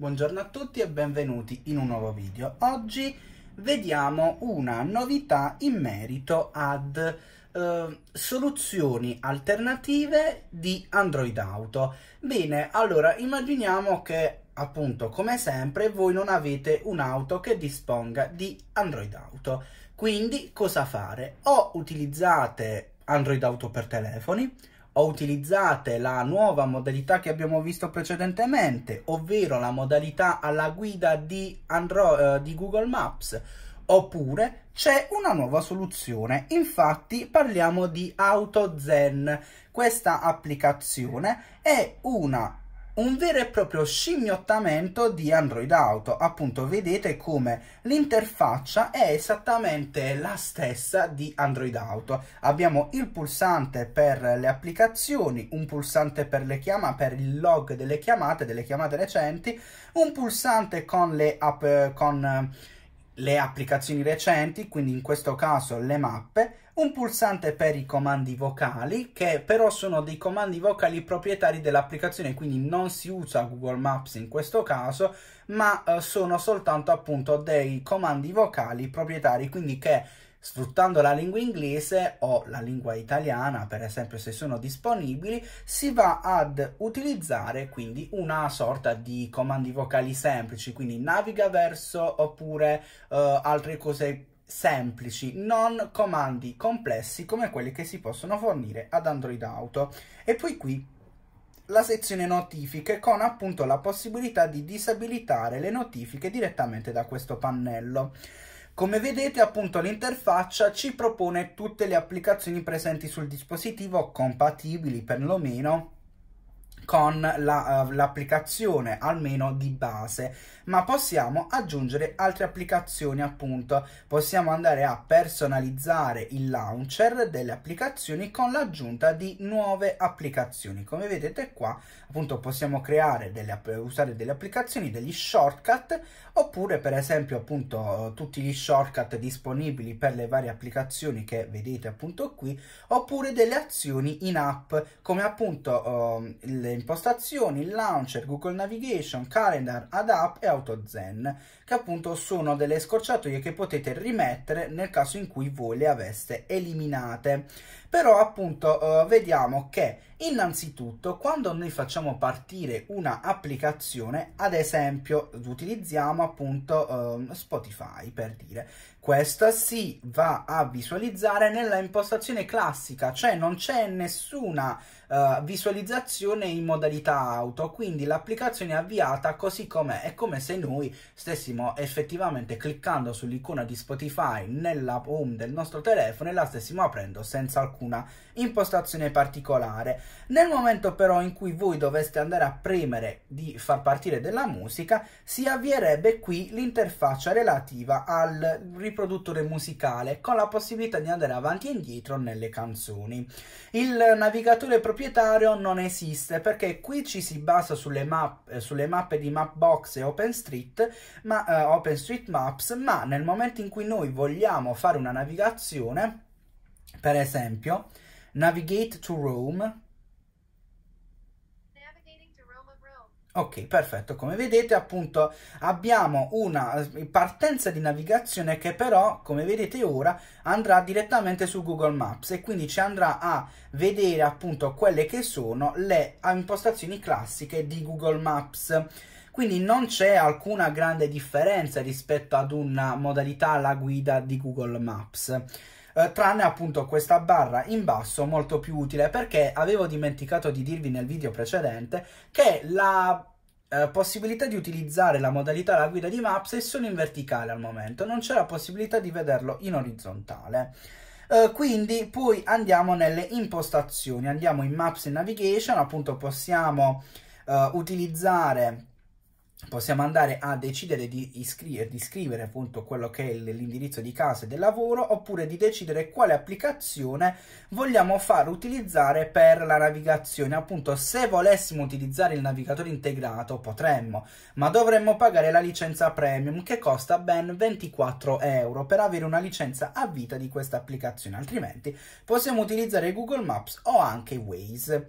Buongiorno a tutti e benvenuti in un nuovo video. Oggi vediamo una novità in merito ad eh, soluzioni alternative di Android Auto. Bene, allora immaginiamo che appunto come sempre voi non avete un'auto che disponga di Android Auto. Quindi cosa fare? O utilizzate Android Auto per telefoni o utilizzate la nuova modalità che abbiamo visto precedentemente, ovvero la modalità alla guida di, Android, eh, di Google Maps, oppure c'è una nuova soluzione. Infatti parliamo di AutoZen. Questa applicazione è una un vero e proprio scimmiottamento di Android Auto. Appunto, vedete come l'interfaccia è esattamente la stessa di Android Auto. Abbiamo il pulsante per le applicazioni, un pulsante per le chiamate, per il log delle chiamate, delle chiamate recenti, un pulsante con le app con le applicazioni recenti, quindi in questo caso le mappe, un pulsante per i comandi vocali, che però sono dei comandi vocali proprietari dell'applicazione, quindi non si usa Google Maps in questo caso, ma eh, sono soltanto appunto dei comandi vocali proprietari, quindi che sfruttando la lingua inglese o la lingua italiana, per esempio se sono disponibili, si va ad utilizzare quindi una sorta di comandi vocali semplici, quindi naviga verso oppure uh, altre cose semplici, non comandi complessi come quelli che si possono fornire ad Android Auto. E poi qui la sezione notifiche con appunto la possibilità di disabilitare le notifiche direttamente da questo pannello. Come vedete appunto l'interfaccia ci propone tutte le applicazioni presenti sul dispositivo compatibili perlomeno con eh, l'applicazione la, uh, almeno di base ma possiamo aggiungere altre applicazioni appunto possiamo andare a personalizzare il launcher delle applicazioni con l'aggiunta di nuove applicazioni come vedete qua appunto possiamo creare delle usare delle applicazioni degli shortcut oppure per esempio appunto tutti gli shortcut disponibili per le varie applicazioni che vedete appunto qui oppure delle azioni in app come appunto uh, le impostazioni, launcher, Google Navigation, calendar, ad e AutoZen, che appunto sono delle scorciatoie che potete rimettere nel caso in cui voi le aveste eliminate però appunto uh, vediamo che innanzitutto quando noi facciamo partire una applicazione ad esempio utilizziamo appunto uh, Spotify per dire questa si va a visualizzare nella impostazione classica cioè non c'è nessuna uh, visualizzazione in modalità auto quindi l'applicazione è avviata così com'è è come se noi stessimo effettivamente cliccando sull'icona di Spotify nella home del nostro telefono e la stessimo aprendo senza alcun alcuna impostazione particolare. Nel momento però in cui voi doveste andare a premere di far partire della musica, si avvierebbe qui l'interfaccia relativa al riproduttore musicale con la possibilità di andare avanti e indietro nelle canzoni. Il navigatore proprietario non esiste perché qui ci si basa sulle, mappe, sulle mappe di Mapbox e OpenStreet, ma, uh, OpenStreetMaps, ma nel momento in cui noi vogliamo fare una navigazione per esempio, navigate to Rome. Ok, perfetto. Come vedete, appunto, abbiamo una partenza di navigazione che però, come vedete ora, andrà direttamente su Google Maps e quindi ci andrà a vedere appunto quelle che sono le impostazioni classiche di Google Maps. Quindi non c'è alcuna grande differenza rispetto ad una modalità alla guida di Google Maps eh, tranne appunto questa barra in basso molto più utile perché avevo dimenticato di dirvi nel video precedente che la eh, possibilità di utilizzare la modalità la guida di Maps è solo in verticale al momento, non c'è la possibilità di vederlo in orizzontale. Uh, quindi poi andiamo nelle impostazioni, andiamo in Maps e Navigation, appunto possiamo uh, utilizzare possiamo andare a decidere di, iscrivere, di scrivere appunto quello che è l'indirizzo di casa e del lavoro oppure di decidere quale applicazione vogliamo far utilizzare per la navigazione appunto se volessimo utilizzare il navigatore integrato potremmo ma dovremmo pagare la licenza premium che costa ben 24 euro per avere una licenza a vita di questa applicazione altrimenti possiamo utilizzare Google Maps o anche Waze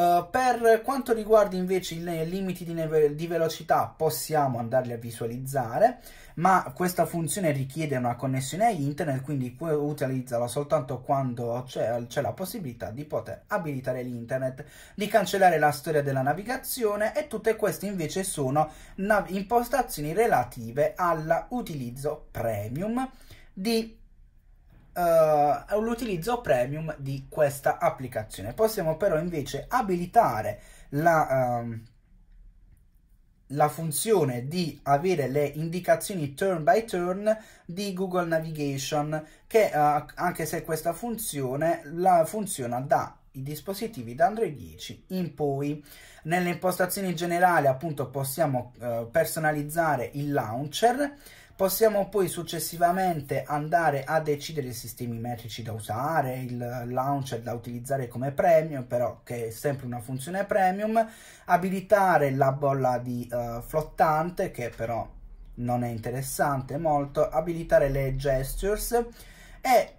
eh, per quanto riguarda invece i limiti di, di, velocità possiamo andarli a visualizzare, ma questa funzione richiede una connessione a internet, quindi utilizzala soltanto quando c'è la possibilità di poter abilitare l'internet, di cancellare la storia della navigazione e tutte queste invece sono impostazioni relative all'utilizzo premium di uh, l'utilizzo premium di questa applicazione. Possiamo però invece abilitare la, um, la funzione di avere le indicazioni turn by turn di Google Navigation che uh, anche se questa funzione la funziona da i dispositivi da Android 10 in poi. Nelle impostazioni generali appunto possiamo uh, personalizzare il launcher Possiamo poi successivamente andare a decidere i sistemi metrici da usare, il launcher da utilizzare come premium, però che è sempre una funzione premium, abilitare la bolla di uh, flottante che però non è interessante molto, abilitare le gestures e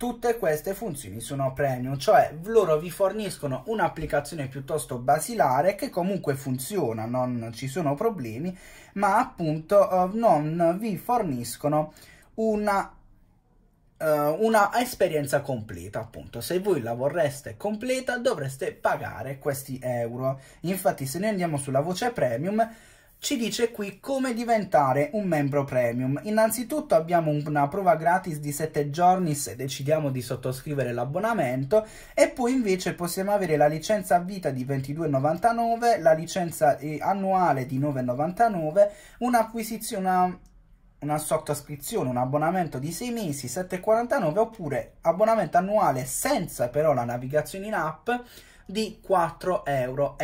Tutte queste funzioni sono premium, cioè loro vi forniscono un'applicazione piuttosto basilare che comunque funziona, non ci sono problemi, ma appunto eh, non vi forniscono una eh, una esperienza completa appunto se voi la vorreste completa dovreste pagare questi euro infatti se noi andiamo sulla voce premium ci dice qui come diventare un membro premium. Innanzitutto abbiamo una prova gratis di 7 giorni se decidiamo di sottoscrivere l'abbonamento e poi invece possiamo avere la licenza a vita di 22,99, la licenza eh, annuale di 9,99, un'acquisizione una, una sottoscrizione, un abbonamento di 6 mesi 7,49 oppure abbonamento annuale senza però la navigazione in app di 4,99 euro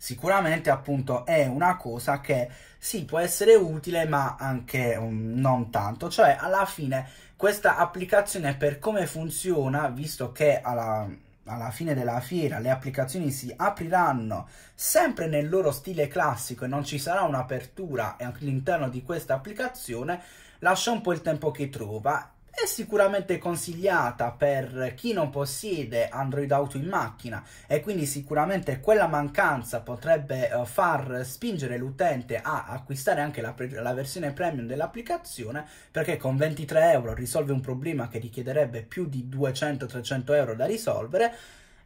sicuramente appunto è una cosa che sì può essere utile ma anche um, non tanto cioè alla fine questa applicazione per come funziona visto che alla, alla fine della fiera le applicazioni si apriranno sempre nel loro stile classico e non ci sarà un'apertura all'interno di questa applicazione lascia un po' il tempo che trova è sicuramente consigliata per chi non possiede Android Auto in macchina e quindi sicuramente quella mancanza potrebbe eh, far spingere l'utente a acquistare anche la, la versione premium dell'applicazione perché con 23 euro risolve un problema che richiederebbe più di 200-300 euro da risolvere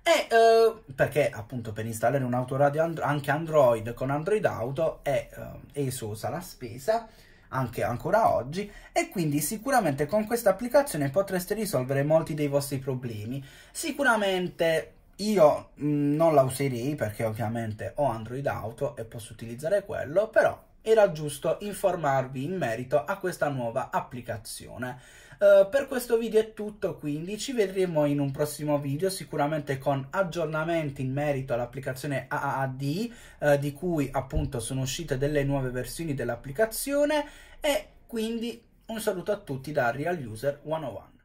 e uh, perché appunto per installare un'autoradio and anche Android con Android Auto è, uh, eh, e la spesa anche ancora oggi e quindi sicuramente con questa applicazione potreste risolvere molti dei vostri problemi. Sicuramente io mh, mm, non la userei perché ovviamente ho Android Auto e posso utilizzare quello, però era giusto informarvi in merito a questa nuova applicazione. Eh, per questo video è tutto, quindi ci vedremo in un prossimo video, sicuramente con aggiornamenti in merito all'applicazione AAD, uh, eh, di cui appunto sono uscite delle nuove versioni dell'applicazione e quindi un saluto a tutti da Real User 101.